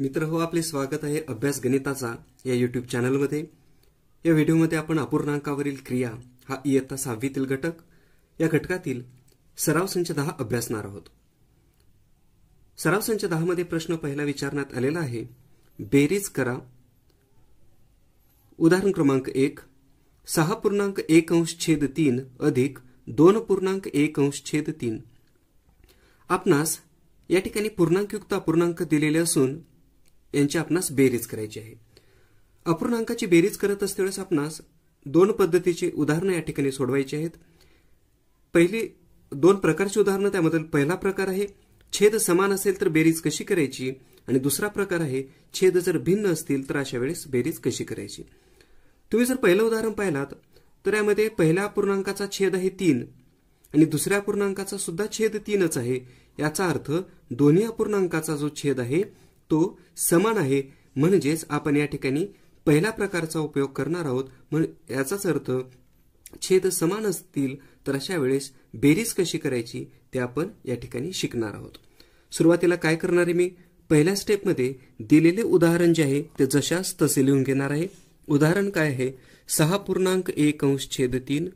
मित्र हो आपले स्वागत आहे अभ्यास गणिताचा या युट्यूब चॅनलमध्ये या व्हिडिओमध्ये आपण अपूर्णांकावरील क्रिया हा इयत्ता सहावीतील घटक या घटकातील सराव संच दहा अभ्यासणार आहोत सराव संच दहामध्ये प्रश्न पहिला विचारण्यात आलेला आहे बेरीज करा उदाहरण क्रमांक एक सहा पूर्णांक एक अंश छेद तीन अधिक दोन पूर्णांक एक अंश छेद तीन आपणास या ठिकाणी पूर्णांकयुक्त अपूर्णांक दिलेले असून यांची आपणास बेरीज करायची आहे अपूर्णांकाची बेरीज करत असतेवेळेस आपणास दोन पद्धतीची उदाहरणं या ठिकाणी सोडवायची आहेत पहिली दोन प्रकारची उदाहरणं त्यामधील पहिला प्रकार आहे छेद समान असेल तर बेरीज कशी करायची आणि दुसरा प्रकार आहे छेद जर भिन्न असतील तर अशा वेळेस बेरीज कशी करायची तुम्ही जर पहिलं उदाहरण पाहिलात तर यामध्ये पहिल्या पूर्णांकाचा छेद आहे तीन आणि दुसऱ्या पूर्णांकाचा सुद्धा छेद तीनच आहे याचा अर्थ दोन्ही अपूर्णांकाचा जो छेद आहे तो समान आहे म्हणजेच आपण या ठिकाणी पहिल्या प्रकारचा उपयोग करणार आहोत याचाच अर्थ छेद समान असतील तर अशा वेळेस बेरीज कशी करायची ते आपण या ठिकाणी शिकणार आहोत सुरुवातीला काय करणार आहे मी पहिल्या स्टेपमध्ये दिलेले उदाहरण जे आहे ते जशास तसे लिहून घेणार आहे उदाहरण काय आहे सहा पूर्णांक एक अंश छेद तीन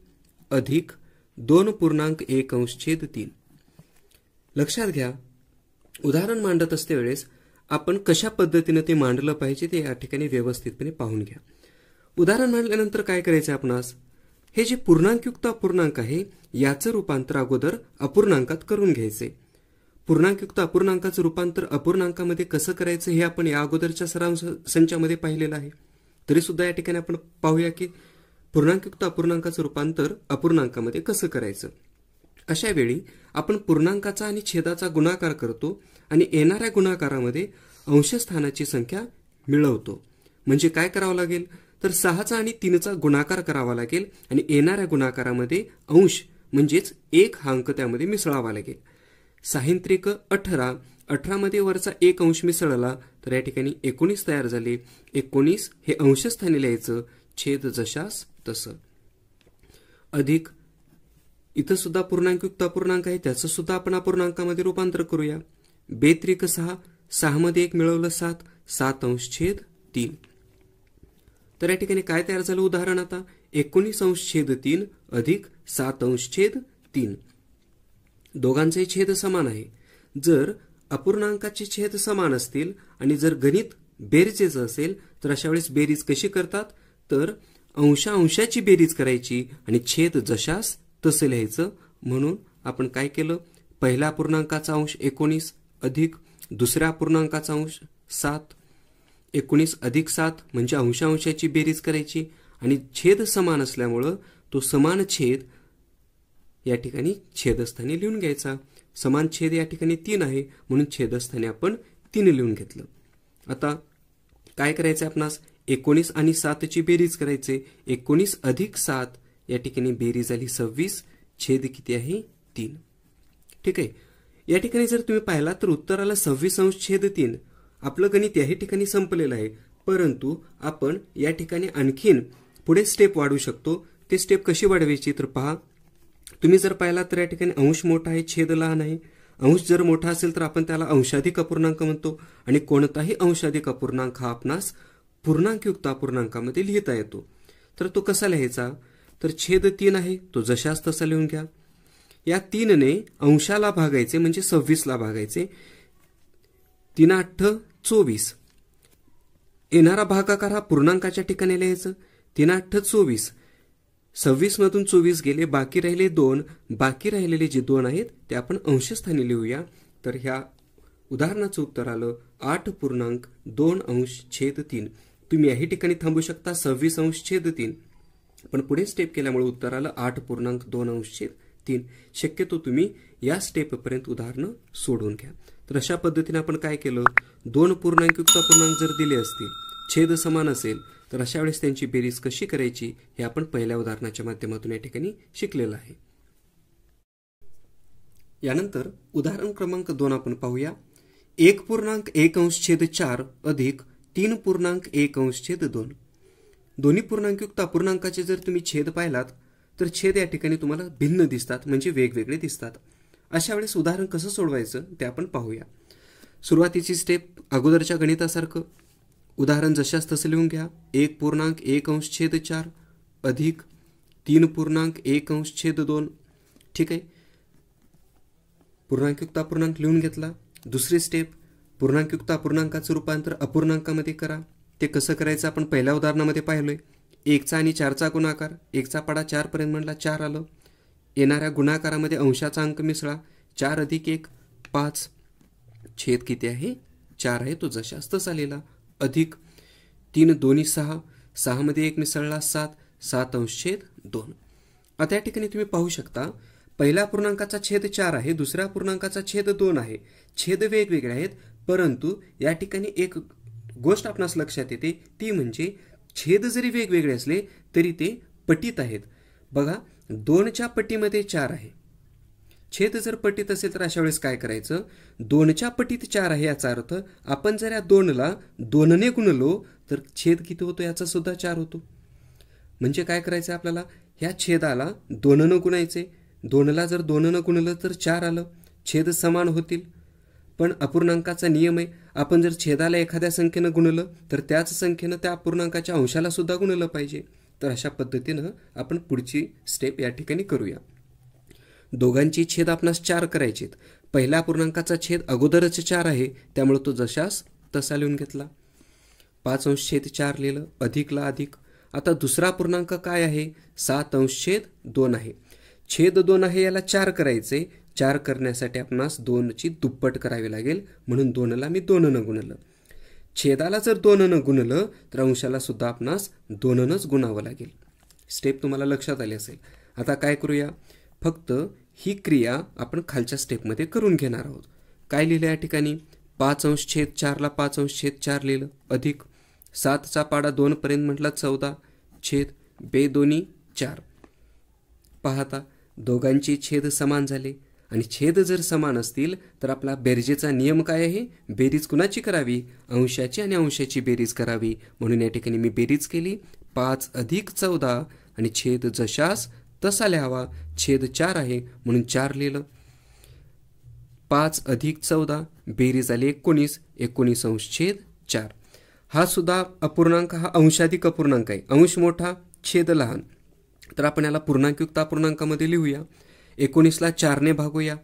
अधिक दोन पूर्णांक एक अंश छेद तीन लक्षात घ्या उदाहरण मांडत असते वेळेस आपण कशा पद्धतीनं ते मांडलं पाहिजे ते या ठिकाणी व्यवस्थितपणे पाहून घ्या उदाहरण मांडल्यानंतर काय करायचं आपणास हे जे पूर्णांकयुक्त अपूर्णांक आहे याचं रूपांतर अगोदर अपूर्णांकात करून घ्यायचे पूर्णांकयुक्त अपूर्णांकाचं रूपांतर अपूर्णांकामध्ये कसं करायचं हे आपण या अगोदरच्या सराव संचामध्ये पाहिलेलं आहे तरी सुद्धा या ठिकाणी आपण पाहूया की पूर्णांकयुक्त अपूर्णांकाचं रूपांतर अपूर्णांकामध्ये कसं करायचं अशा वेळी आपण पूर्णांकाचा आणि छेदाचा गुणाकार करतो आणि येणाऱ्या गुणाकारामध्ये अंशस्थानाची संख्या मिळवतो म्हणजे काय करावं लागेल तर सहाचा आणि तीनचा गुणाकार करावा लागेल आणि येणाऱ्या गुणाकारामध्ये अंश म्हणजेच एक हा अंक त्यामध्ये मिसळावा लागेल साहित्रिक अठरा अठरामध्ये वरचा एक अंश मिसळला तर या ठिकाणी एकोणीस तयार झाले एकोणीस हे अंशस्थानी लिहायचं छेद जशास तसं अधिक इथं सुद्धा पूर्णांक युक्त अपूर्णांक आहे त्याचं सुद्धा आपण अपूर्णांकामध्ये रूपांतर करूया बेत्रिक सहा सहामध्ये एक मिळवलं सात सात अंश छेद तीन तर या ठिकाणी काय तयार झालं उदाहरण आता एकोणीस अंश छेद तीन अधिक सात अंश छेद तीन दोघांचे छेद समान आहे जर अपूर्णांकाचे छेद समान असतील आणि जर गणित बेरजेच असेल तर अशा वेळेस बेरीज कशी करतात तर अंशा अंशाची बेरीज करायची आणि छेद जशास तसं लिहायचं म्हणून आपण काय केलं पहिल्या पूर्णांकाचा अंश एकोणीस अधिक दुसऱ्या पूर्णांकाचा अंश सात एकोणीस अधिक सात म्हणजे अंशांशाची बेरीज करायची आणि छेद समान असल्यामुळं तो समान छेद या ठिकाणी छेदस्थानी लिहून घ्यायचा समान छेद या ठिकाणी तीन आहे म्हणून छेदस्थानी आपण तीन लिहून घेतलं आता काय करायचं आपणास एकोणीस आणि सातची बेरीज करायचे एकोणीस अधिक सात या ठिकाणी बेरीज आली सव्वीस छेद किती आहे तीन ठीक आहे या ठिकाणी जर तुम्ही पाहिला तर उत्तराला सव्वीस अंश छेद तीन आपलं गणित याही ठिकाणी संपलेलं आहे परंतु आपण या ठिकाणी आणखीन पुढे स्टेप वाढवू शकतो ते स्टेप कशी वाढवायची तर पहा तुम्ही जर पाहिला तर या ठिकाणी अंश मोठा आहे छेद लहान आहे अंश जर मोठा असेल तर आपण त्याला अंशाधिक अपूर्णांक म्हणतो आणि कोणताही अंशाधिक अपूर्णांक हा आपणास पूर्णांकयुक्त अपूर्णांकामध्ये लिहिता येतो तर तो कसा लिहायचा तर छेद तीन आहे तो जशास तसा लिहून घ्या या तीनने अंशाला भागायचे म्हणजे सव्वीसला भागायचे तीन आठ चोवीस येणारा भागाकार हा पूर्णांकाच्या ठिकाणी लिहायचं तीन अठ्ठ चोवीस सव्वीसमधून चोवीस गेले बाकी राहिले दोन बाकी राहिलेले जे दोन आहेत ते आपण अंशस्थानी लिहूया तर ह्या उदाहरणाचं उत्तर आलं आठ पूर्णांक दोन अंश छेद तीन तुम्ही याही ठिकाणी थांबू शकता सव्वीस अंश छेद तीन पण पुढे स्टेप केल्यामुळे उत्तर आलं आठ पूर्णांक दोन अंश तीन शक्यतो तुम्ही या स्टेपपर्यंत उदाहरणं सोडून घ्या तर अशा पद्धतीने आपण काय केलं दोन पूर्णांकयुक्त पूर्णांक जर दिले असतील छेद समान असेल तर अशा वेळेस त्यांची बेरीज कशी करायची हे आपण पहिल्या उदाहरणाच्या माध्यमातून या ठिकाणी शिकलेलं आहे यानंतर उदाहरण क्रमांक दोन आपण पाहूया एक पूर्णांक एक अंश छेद चार अधिक तीन पूर्णांक एक अंश छेद दोन दोन्ही पूर्णांकयुक्त अपूर्णांकाचे जर तुम्ही छेद पाहिलात तर छेद या ठिकाणी तुम्हाला भिन्न दिसतात म्हणजे वेगवेगळे दिसतात अशा वेळेस उदाहरण कसं सोडवायचं ते आपण पाहूया सुरुवातीची स्टेप अगोदरच्या गणितासारखं उदाहरण जशाच तसं लिहून घ्या एक पूर्णांक एक अंश छेद चार अधिक तीन पूर्णांक एक अंश छेद दोन ठीक आहे पूर्णांकयुक्त अपूर्णांक लिहून घेतला दुसरी स्टेप पूर्णांकयुक्त अपूर्णांकाचं रूपांतर अपूर्णांकामध्ये करा ते कसं करायचं आपण पहिल्या उदाहरणामध्ये पाहिलो आहे एकचा आणि चारचा गुणाकार एकचा पाडा चारपर्यंत म्हणला चार आलं येणाऱ्या गुणाकारामध्ये अंशाचा अंक मिसळा चार अधिक एक पाच छेद किती आहे चार आहे तो जशास तस आलेला अधिक तीन दोन्ही सहा सहामध्ये एक मिसळला सात सात अंश छेद दोन आता या ठिकाणी तुम्ही पाहू शकता पहिल्या पूर्णांकाचा छेद चार आहे दुसऱ्या पूर्णांकाचा छेद दोन आहे छेद वेगवेगळे आहेत परंतु या ठिकाणी एक गोष्ट आपणास लक्षात येते ती म्हणजे छेद जरी वेगवेगळे असले तरी ते पटीत आहेत बघा दोनच्या पटीमध्ये चार आहे छेद जर पटीत असेल तर अशा वेळेस काय करायचं दोनच्या पटीत चार आहे याचा अर्थ आपण जर या दोनला दोनने गुणलो तर छेद किती होतो याचा सुद्धा चार होतो म्हणजे काय करायचं आपल्याला ह्या छेदाला दोननं गुणायचे दोनला जर दोननं गुणलं तर चार आलं छेद समान होतील पण अपूर्णांकाचा नियम आहे आपण जर छेदाला एखाद्या संख्येनं गुणलं तर त्याच संख्येनं त्या पूर्णांकाच्या अंशाला सुद्धा गुणलं पाहिजे तर अशा पद्धतीनं आपण पुढची स्टेप या ठिकाणी करूया दोघांची छेद आपणास चार करायचेत पहिल्या पूर्णांकाचा छेद अगोदरच चार आहे त्यामुळे तो जशास तसा लिहून घेतला पाच अंश छेद चार लिहिलं अधिकला अधिक आता दुसरा पूर्णांक काय आहे सात अंश छेद दोन आहे छेद दोन आहे याला चार करायचे चार करण्यासाठी आपणास दोनची दुप्पट करावी लागेल म्हणून दोनला मी दोननं गुणलं छेदाला जर दोननं गुणलं तर अंशाला सुद्धा आपणास दोननंच गुणावं लागेल स्टेप तुम्हाला लक्षात आली असेल आता काय करूया फक्त ही क्रिया आपण खालच्या स्टेपमध्ये करून घेणार आहोत काय लिहिलं या ठिकाणी पाच अंश छेद चारला पाच अंश छेद चार लिहिलं अधिक सातचा पाडा दोनपर्यंत म्हटला चौदा छेद बे दोन्ही चार पाहता दोघांची छेद समान झाले आणि छेद जर समान असतील तर आपला बेरजेचा नियम काय आहे बेरीज कुणाची करावी अंशाची आणि अंशाची बेरीज करावी म्हणून या ठिकाणी मी बेरीज केली पाच अधिक चौदा आणि छेद जशास तसा लिहावा छेद चार आहे म्हणून चार लिहिलं पाच अधिक चौदा बेरीज आली एकोणीस एकोणीस अंश छेद चार हा सुद्धा अपूर्णांक हा अंशाधिक अपूर्णांक आहे अंश मोठा छेद लहान तर आपण याला पूर्णांकयुक्त अपूर्णांकामध्ये लिहूया एकोणीसला चारने भागूया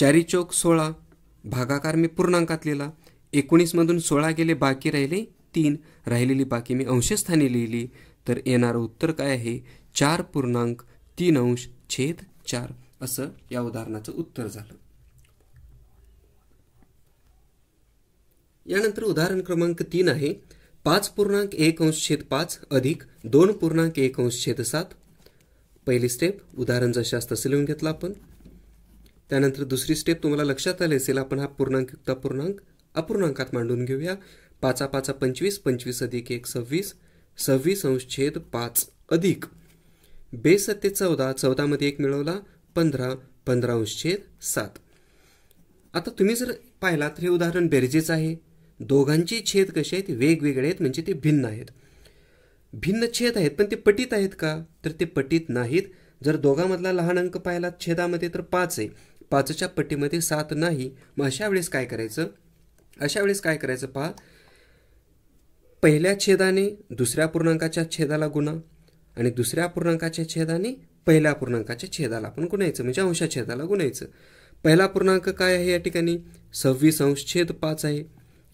चारी चौक सोळा भागाकार मी पूर्णांकात लिहिला एकोणीसमधून सोळा गेले बाकी राहिले तीन राहिलेली बाकी मी अंशस्थानी लिहिली तर येणारं उत्तर काय आहे चार पूर्णांक तीन अंश छेद चार असं या उदाहरणाचं उत्तर झालं यानंतर उदाहरण क्रमांक तीन आहे पाच पूर्णांक एक अंश छेद पाच अधिक दोन पूर्णांक एक अंश छेद सात पहिली स्टेप उदाहरण शास्त्र असतं तसं लिहून घेतलं आपण त्यानंतर दुसरी स्टेप तुम्हाला लक्षात आली असेल आपण हा पूर्णांक युक्त पूर्णांक अपूर्णांकात मांडून घेऊया पाचा पाचा पंचवीस पंचवीस अधिक एक सव्वीस सव्वीस अंशेद पाच अधिक बेसत्ते चौदा चौदामध्ये एक मिळवला पंधरा पंधरा अंशेद सात आता तुम्ही जर पाहिलात हे उदाहरण बेरजेचं आहे दोघांची छेद कसे आहेत वेगवेगळे आहेत म्हणजे ते भिन्न आहेत भिन्न छेद आहेत पण ते पटीत आहेत का तर ते पटीत नाहीत जर दोघांमधला लहान अंक पाहिला छेदामध्ये तर पाच आहे पाचच्या पटीमध्ये सात नाही मग अशा वेळेस काय करायचं अशा वेळेस काय करायचं पहा पहिल्या छेदाने दुसऱ्या पूर्णांकाच्या छेदाला गुणा आणि दुसऱ्या पूर्णांकाच्या छेदाने पहिल्या पूर्णांकाच्या छेदाला आपण गुणायचं म्हणजे अंशा छेदाला गुणायचं पहिला पूर्णांक काय आहे या ठिकाणी सव्वीस अंश छेद पाच आहे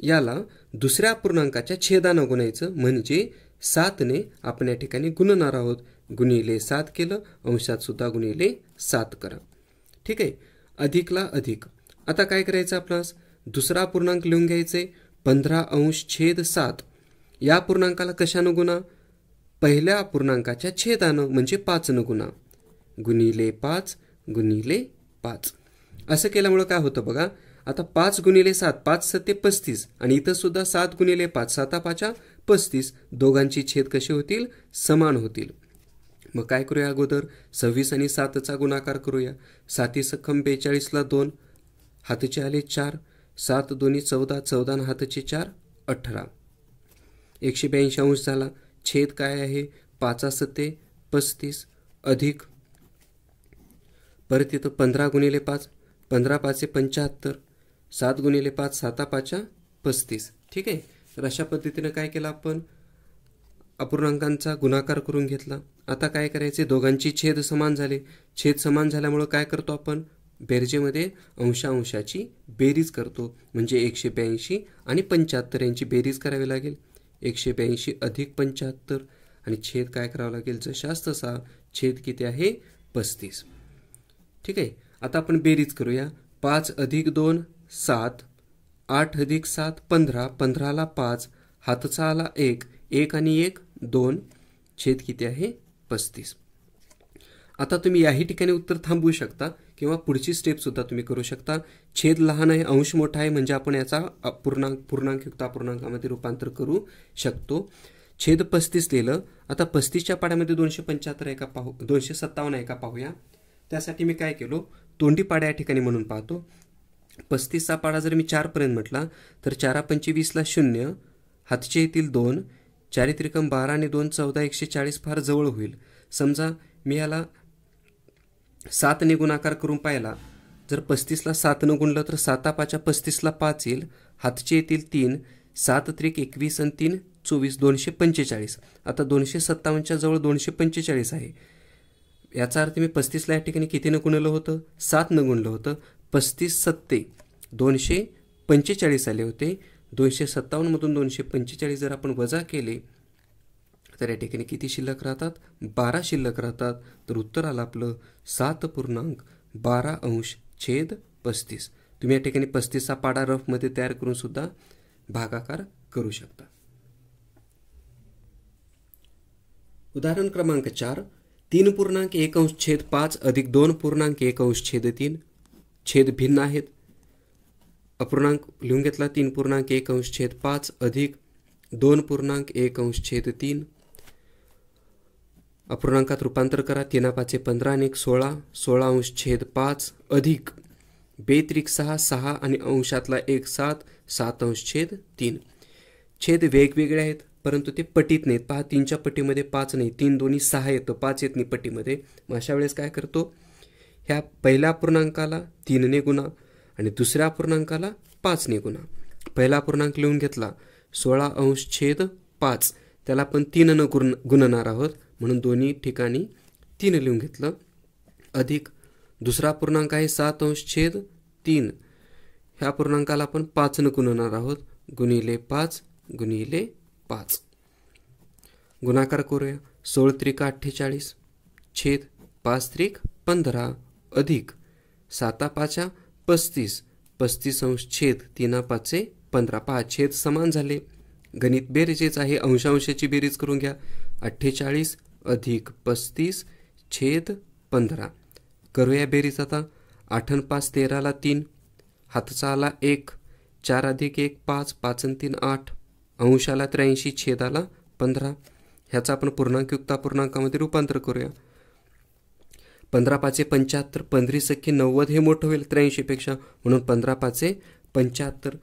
याला दुसऱ्या पूर्णांकाच्या छेदानं गुणायचं म्हणजे सातने आपण या ठिकाणी गुणणार आहोत गुणिले सात केलं अंशात सुद्धा गुणिले सात करा ठीक आहे अधिकला अधिक आता काय करायचं आपल्यास दुसरा पूर्णांक लिहून घ्यायचे पंधरा अंश छेद सात या पूर्णांकाला कशानं गुणा पहिल्या पूर्णांकाच्या छेदानं म्हणजे न गुणा गुणिले पाच गुणिले पाच असं केल्यामुळं काय होतं बघा आता पाच गुणिले सात पाच सत्ते पस्तीस आणि इथं सुद्धा सात गुणिले पाच साता पाचा पस्तीस दोघांची छेद कशी होतील समान होतील मग काय करूया अगोदर सव्वीस आणि सातचा गुणाकार करूया साती सखम बेचाळीसला दोन हातचे आले चार सात दोन्ही चौदा चौदा हातचे चार अठरा एकशे ब्याऐंशी अंश झाला छेद काय आहे पाचा सत्ते पस्तीस अधिक परत येतं पंधरा गुणिले पाच पंधरा पाचशे पंच्याहत्तर सात गुणिले पाच साता पाचा पस्तीस ठीक आहे तर अशा पद्धतीनं काय केलं आपण अपूर्णांकांचा गुणाकार करून घेतला आता काय करायचे दोघांची छेद समान झाले छेद समान झाल्यामुळं काय करतो आपण बेरजेमध्ये अंशांशाची बेरीज करतो म्हणजे एकशे ब्याऐंशी आणि पंच्याहत्तर यांची बेरीज करावी लागेल एकशे ब्याऐंशी अधिक पंच्याहत्तर आणि छेद काय करावा लागेल जशास तसा छेद किती आहे पस्तीस ठीक आहे आता आपण बेरीज करूया पाच अधिक दोन सात आठ अधिक सात पंधरा पंधराला पाच हातचा आला एक एक आणि एक दोन छेद किती आहे पस्तीस आता तुम्ही याही ठिकाणी उत्तर थांबवू शकता किंवा पुढची सुद्धा तुम्ही करू शकता छेद लहान आहे अंश मोठा आहे म्हणजे आपण याचा पूर्णांक पूर्णांक युक्त अपूर्णांकामध्ये रूपांतर करू शकतो छेद पस्तीस लिहिलं आता पस्तीसच्या पाड्यामध्ये दोनशे पंच्याहत्तर एका पाहू दोनशे सत्तावन्न एका पाहूया त्यासाठी मी काय केलो तोंडी पाड्या या ठिकाणी म्हणून पाहतो पस्तीसचा पाडा जर मी चारपर्यंत म्हटला तर चारा पंचवीसला शून्य हातचे येतील दोन चारित्रिकम बारा आणि दोन चौदा एकशे चाळीस फार जवळ होईल समजा मी याला सात सातने गुणाकार करून पाहिला जर पस्तीसला सात न गुणलं तर साता पाचा पस्तीसला पाच येईल हातचे येतील तीन सात त्रिक एकवीस आणि तीन चोवीस दोनशे पंचेचाळीस आता दोनशे सत्तावन्नच्या जवळ दोनशे पंचेचाळीस आहे याचा अर्थ मी पस्तीसला या ठिकाणी कितीनं गुणलं होतं सात न गुणलं होतं पस्तीस सत्ते दोनशे पंचेचाळीस आले होते दोनशे सत्तावन्नमधून दोनशे पंचेचाळीस जर आपण वजा केले तर या ठिकाणी किती शिल्लक राहतात बारा शिल्लक राहतात तर उत्तर आलं आपलं सात पूर्णांक बारा अंश छेद पस्तीस तुम्ही या ठिकाणी पस्तीसचा पाडा रफमध्ये तयार करून सुद्धा भागाकार करू शकता उदाहरण क्रमांक चार तीन पूर्णांक एक अंश छेद पाच अधिक दोन पूर्णांक एक अंश छेद तीन छेद भिन्न आहेत अपूर्णांक लिहून घेतला तीन पूर्णांक एक अंश छेद पाच अधिक दोन पूर्णांक एक अंश छेद तीन अपूर्णांकात रूपांतर करा तीना पाचे पंधरा आणि एक सोळा सोळा अंश छेद पाच अधिक बेत्रिक सहा सहा आणि अंशातला एक सात सात अंश छेद तीन छेद वेगवेगळे आहेत परंतु ते पटीत नाहीत पहा तीनच्या पटीमध्ये पाच नाही तीन दोन्ही सहा येतं पाच येत नाही पटीमध्ये मग अशा वेळेस काय करतो ह्या पहिल्या पूर्णांकाला तीनने गुणा आणि दुसऱ्या पूर्णांकाला पाचने गुणा पहिला पूर्णांक लिहून घेतला सोळा अंश छेद पाच त्याला आपण तीननं गुण गुणणार आहोत म्हणून दोन्ही ठिकाणी तीन लिहून घेतलं अधिक दुसरा पूर्णांक आहे सात अंश छेद तीन ह्या पूर्णांकाला आपण पाचनं गुणणार आहोत गुणिले पाच गुणिले पाच गुणाकार करूया सोळ त्रिक अठ्ठेचाळीस छेद पाच त्रिक पंधरा अधिक साता पाचा पस्तीस पस्तीस अंश छेद तीना पाचे पंधरा पाच छेद समान झाले गणित बेरीजेच आहे अंशांशाची बेरीज करून घ्या अठ्ठेचाळीस अधिक पस्तीस छेद पंधरा करूया बेरीज आता आठन पाच तेराला तीन हातचा आला एक चार अधिक एक पाच पाच तीन आठ अंशाला त्र्याऐंशी छेदाला पंधरा ह्याचा आपण पूर्णांकयुक्ता पूर्णांकामध्ये रूपांतर करूया पंधरा पाचे पंच्याहत्तर पंधरी नव्वद हे मोठं होईल त्र्याऐंशीपेक्षा म्हणून पंधरा पाचे पंच्याहत्तर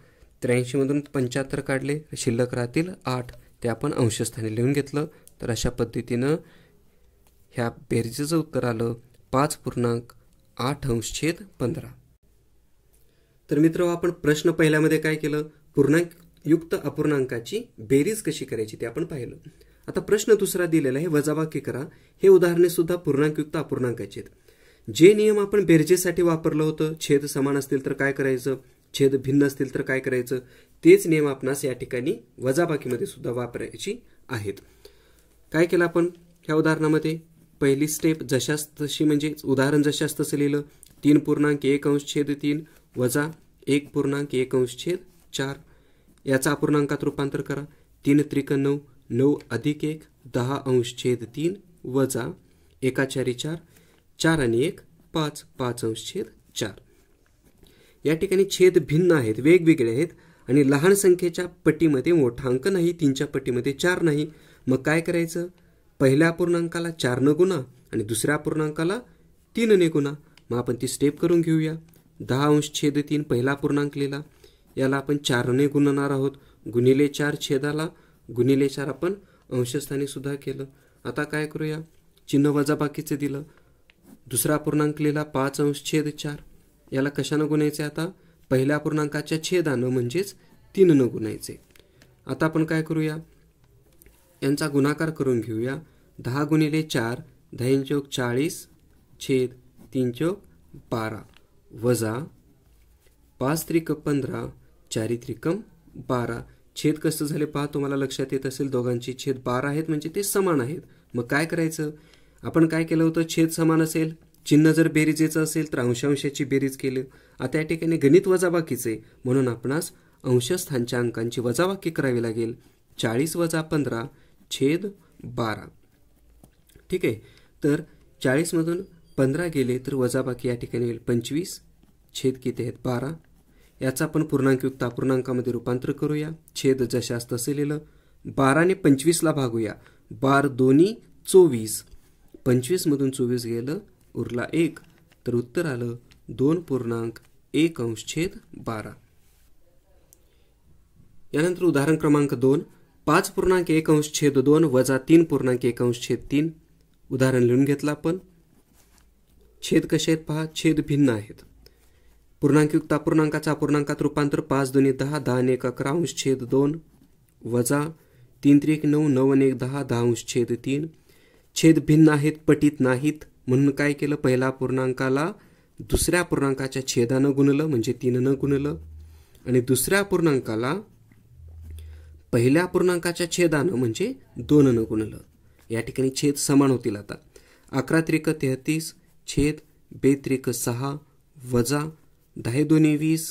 त्र्याऐंशीमधून पंच्याहत्तर काढले शिल्लक राहतील आठ ते आपण अंशस्थानी लिहून घेतलं तर अशा पद्धतीनं ह्या बेरजेचं उत्तर आलं पाच पूर्णांक आठ अंश छेद पंधरा तर मित्र आपण प्रश्न पहिल्यामध्ये काय केलं पूर्णांक युक्त अपूर्णांकाची बेरीज कशी करायची ते आपण पाहिलं आता प्रश्न दुसरा दिलेला आहे वजाबाकी करा हे उदाहरणे सुद्धा पूर्णांकयुक्त अपूर्णांकाचे आहेत जे नियम आपण बेरजेसाठी वापरलं होतं छेद समान असतील तर काय करायचं छेद भिन्न असतील तर काय करायचं तेच नियम आपणास या ठिकाणी वजाबाकीमध्ये सुद्धा वापरायची आहेत काय केलं आपण ह्या उदाहरणामध्ये पहिली स्टेप जशास तशी म्हणजे उदाहरण जशास तसं लिहिलं तीन पूर्णांक एक अंश छेद तीन वजा एक पूर्णांक एक अंश छेद चार याचा अपूर्णांकात रूपांतर करा तीन त्रिक नऊ नऊ अधिक एक दहा अंश छेद तीन वजा एका चारी चार चार आणि एक पाच पाच अंश छेद चार या ठिकाणी छेद भिन्न आहेत वेगवेगळे आहेत आणि लहान संख्येच्या पटीमध्ये मोठा अंक नाही तीनच्या पटीमध्ये चार नाही मग काय करायचं पहिल्या पूर्णांकाला न गुणा आणि दुसऱ्या पूर्णांकाला तीनने गुणा मग आपण ती स्टेप करून घेऊया दहा अंश छेद तीन पहिला पूर्णांक लिहिला याला आपण चारने गुणणार आहोत गुणिले चार छेदाला गुणिले चार आपण अंशस्थानी सुद्धा केलं आता काय करूया चिन्ह वजाबाकीचे दिलं दुसरा लिहिला पाच अंश छेद चार याला कशानं गुणायचे आता पहिल्या पूर्णांकाच्या छेदानं म्हणजेच तीननं गुणायचे आता आपण काय करूया यांचा गुणाकार करून घेऊया दहा गुणिले चार दहा चौक चाळीस छेद तीन चौक बारा वजा पाच त्रिक पंधरा चारित्रिकम बारा छेद कसं झाले पहा तुम्हाला लक्षात येत असेल दोघांची छेद बारा आहेत म्हणजे ते समान आहेत मग काय करायचं आपण काय केलं होतं छेद समान असेल चिन्ह जर बेरीजेचं असेल तर अंशांशाची बेरीज केली आता या ठिकाणी गणित वजाबाकीचे म्हणून आपणास अंशस्थानच्या अंकांची वजाबाकी करावी लागेल चाळीस वजा पंधरा छेद बारा ठीक आहे तर चाळीसमधून पंधरा गेले तर वजाबाकी या ठिकाणी येईल पंचवीस छेद किती आहेत बारा याचा आपण पूर्णांकयुक्त अपूर्णांकामध्ये रूपांतर करूया छेद जशास तसे लिहिलं बाराने पंचवीसला भागूया बार दोन्ही चोवीस पंचवीसमधून चोवीस गेलं उरला एक तर उत्तर आलं दोन पूर्णांक एक अंश छेद बारा यानंतर उदाहरण क्रमांक दोन पाच पूर्णांक एक अंश छेद दोन वजा तीन पूर्णांक एक अंश छेद तीन उदाहरण लिहून घेतलं आपण छेद कसे आहेत पहा छेद भिन्न आहेत पूर्णांकयुक्त पूर्णांकाच्या अपूर्णांकात रूपांतर पाच दोन्ही दहा दहा आणि एक अकरा अंश छेद दोन वजा तीन त्रिक नऊ नऊ आणि एक दहा दहा अंश छेद तीन छेद भिन्न आहेत पटीत नाहीत म्हणून काय केलं पहिल्या पूर्णांकाला दुसऱ्या पूर्णांकाच्या छेदानं गुणलं म्हणजे न गुणलं आणि दुसऱ्या पूर्णांकाला पहिल्या पूर्णांकाच्या छेदानं म्हणजे न गुणलं या ठिकाणी छेद समान होतील आता अकरा त्रिक तेहतीस छेद बेत्रिक सहा वजा दहा दोन्ही वीस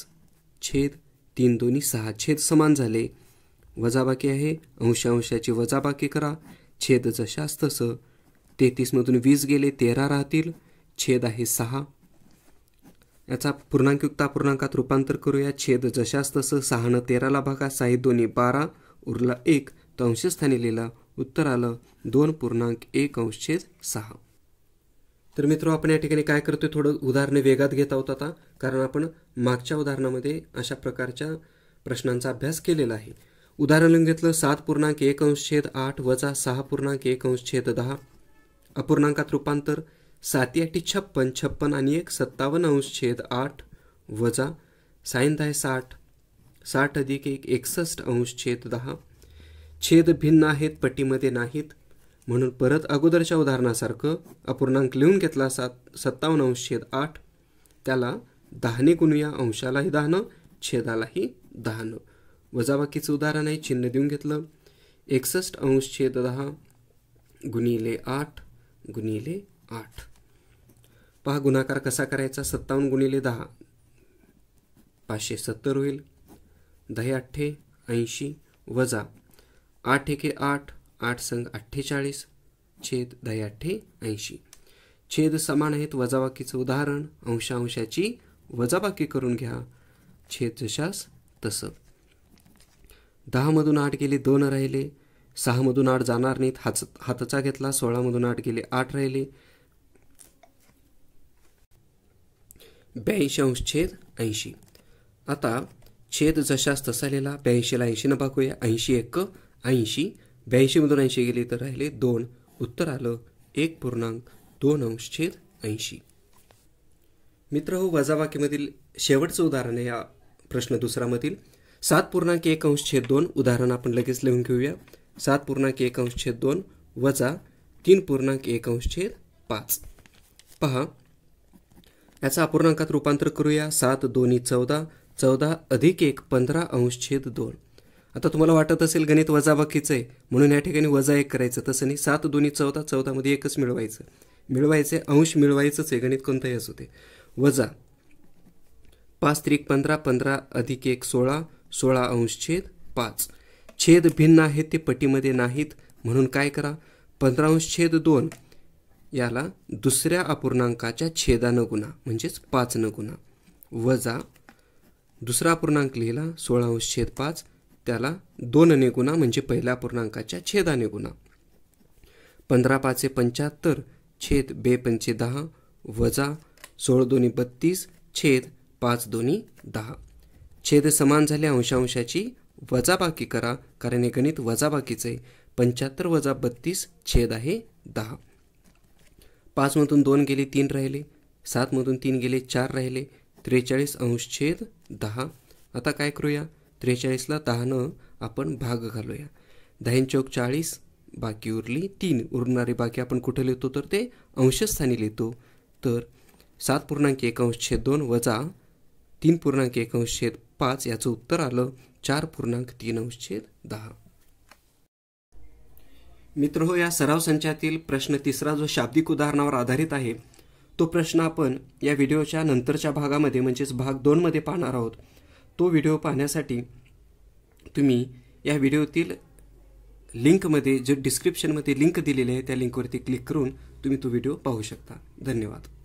छेद तीन दोन्ही सहा छेद समान झाले वजाबाकी आहे अंशांशाची वजाबाकी करा छेद जशास तसं तेहतीसमधून वीस गेले तेरा राहतील छेद आहे सहा याचा पूर्णांकयुक्त पूर्णांकात रूपांतर करूया छेद जशास तसं न तेराला भागा साहेब दोन्ही बारा उरला एक तर अंशस्थानी लिहिला उत्तर आलं दोन पूर्णांक एक अंश छेद सहा तर मित्र आपण या ठिकाणी काय करतोय थोडं उदाहरणे वेगात घेत आहोत आता कारण आपण मागच्या उदाहरणामध्ये अशा प्रकारच्या प्रश्नांचा अभ्यास केलेला आहे उदाहरण घेतलं सात पूर्णांक एक अंश छेद आठ वजा सहा पूर्णांक एक अंश छेद दहा अपूर्णांकात रूपांतर सात आठी छप्पन छप्पन आणि एक सत्तावन्न अंश छेद आठ वजा साईन दहा साठ साठ अधिक एक एकसष्ट अंश छेद दहा छेद भिन्न आहेत पटीमध्ये नाहीत म्हणून परत अगोदरच्या उदाहरणासारखं अपूर्णांक लिहून घेतला सात सत्तावन्न छेद आठ त्याला दहाने गुणूया अंशालाही दहानं छेदालाही दहानं वजाबाकीचं उदाहरण आहे चिन्ह देऊन घेतलं एकसष्ट छेद दहा गुणिले आठ गुणिले आठ पहा गुणाकार कसा करायचा सत्तावन्न गुणिले दहा पाचशे सत्तर होईल दहा अठ्ठे ऐंशी वजा आठ एके आठ आठ संघ अठ्ठेचाळीस छेद दही अठ्ठे ऐंशी छेद समान आहेत वजाबाकीचं उदाहरण अंशांशाची वजाबाकी करून घ्या छेद जशास तसं मधून आठ गेले दोन राहिले सहा मधून आठ जाणार नाहीत हात हातचा घेतला सोळा मधून आठ गेले आठ राहिले ब्याऐंशी अंश छेद ऐंशी आता छेद जशास तसा लिहिला ब्याऐंशीला न पाकूया ऐंशी एक ऐंशी ब्याऐंशी मधून ऐंशी गेली तर राहिले दोन उत्तर आलं एक पूर्णांक दोन अंश छेद ऐंशी मित्र हो वजावाकीमधील शेवटचं उदाहरण आहे या प्रश्न दुसरामधील सात पूर्णांक एक अंश छेद दोन उदाहरण आपण लगेच लिहून घेऊया सात पूर्णांक एक अंश छेद दोन वजा तीन पूर्णांक एक अंश छेद पाच पहा याचा अपूर्णांकात रूपांतर करूया सात दोन्ही चौदा चौदा अधिक एक पंधरा अंश छेद दोन आता तुम्हाला वाटत असेल गणित बाकीचं आहे म्हणून या ठिकाणी वजा एक करायचं तसं नाही सात दोन्ही चौदा चौदामध्ये एकच मिळवायचं मिळवायचे अंश मिळवायचंच आहे गणित कोणतंही असू ते वजा पाच त्रिक पंधरा पंधरा अधिक एक सोळा सोळा अंश छेद पाच छेद भिन्न आहेत ते पटीमध्ये नाहीत म्हणून काय करा पंधरा अंश छेद दोन याला दुसऱ्या अपूर्णांकाच्या छेदानं गुणा म्हणजेच पाचनं गुणा वजा दुसरा अपूर्णांक लिहिला सोळा अंश छेद पाच त्याला दोन गुणा म्हणजे पहिल्या पूर्णांकाच्या छेदाने गुणा पंधरा पाचे पंच्याहत्तर छेद बे पंचे दहा वजा सोळ दोन्ही बत्तीस छेद पाच दोन्ही दहा छेद समान झाले अंशांशाची वजाबाकी करा कारण हे गणित वजाबाकीचं आहे पंच्याहत्तर वजा बत्तीस छेद आहे दहा पाचमधून दोन गेले तीन राहिले सातमधून तीन गेले चार राहिले त्रेचाळीस अंश छेद दहा आता काय करूया त्रेचाळीसला तहानं आपण भाग घालूया दहीन चौक चाळीस बाकी उरली तीन उरणारी बाकी आपण कुठे लिहितो तर ते अंशस्थानी लिहितो तर सात पूर्णांक एक छेद दोन वजा तीन पूर्णांक एक छेद पाच याचं उत्तर आलं चार पूर्णांक तीन अंश छेद दहा मित्र हो या सराव संचातील प्रश्न तिसरा जो शाब्दिक उदाहरणावर आधारित आहे तो प्रश्न आपण या व्हिडिओच्या नंतरच्या भागामध्ये म्हणजेच भाग दोनमध्ये पाहणार आहोत तो व्हिडिओ पाहण्यासाठी तुम्ही या व्हिडिओतील लिंकमध्ये जे डिस्क्रिप्शनमध्ये लिंक दिलेली आहे त्या लिंकवरती क्लिक करून तुम्ही तो व्हिडिओ पाहू शकता धन्यवाद